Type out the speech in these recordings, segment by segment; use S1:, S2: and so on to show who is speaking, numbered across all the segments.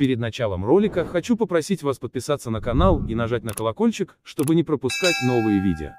S1: Перед началом ролика хочу попросить вас подписаться на канал и нажать на колокольчик, чтобы не пропускать новые видео.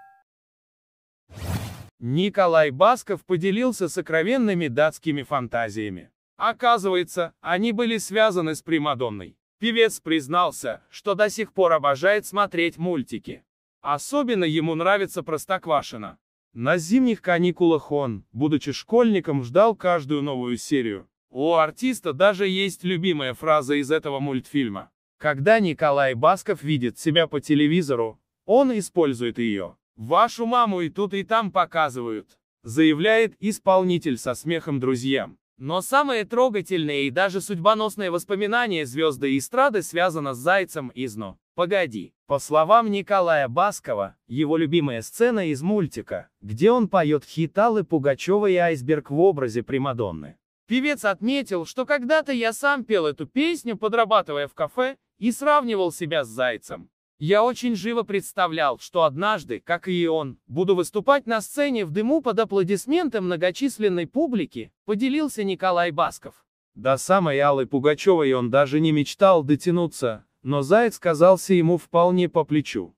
S1: Николай Басков поделился сокровенными датскими фантазиями. Оказывается, они были связаны с Примадонной. Певец признался, что до сих пор обожает смотреть мультики. Особенно ему нравится Простоквашина. На зимних каникулах он, будучи школьником, ждал каждую новую серию. У артиста даже есть любимая фраза из этого мультфильма. Когда Николай Басков видит себя по телевизору, он использует ее. «Вашу маму и тут, и там показывают», заявляет исполнитель со смехом друзьям. Но самое трогательное и даже судьбоносное воспоминание звезды эстрады связано с Зайцем из погоди». По словам Николая Баскова, его любимая сцена из мультика, где он поет хит Аллы Пугачевой и айсберг в образе Примадонны. Певец отметил, что когда-то я сам пел эту песню, подрабатывая в кафе, и сравнивал себя с Зайцем. Я очень живо представлял, что однажды, как и он, буду выступать на сцене в дыму под аплодисменты многочисленной публики, поделился Николай Басков. До самой Аллы Пугачевой он даже не мечтал дотянуться, но Заяц казался ему вполне по плечу.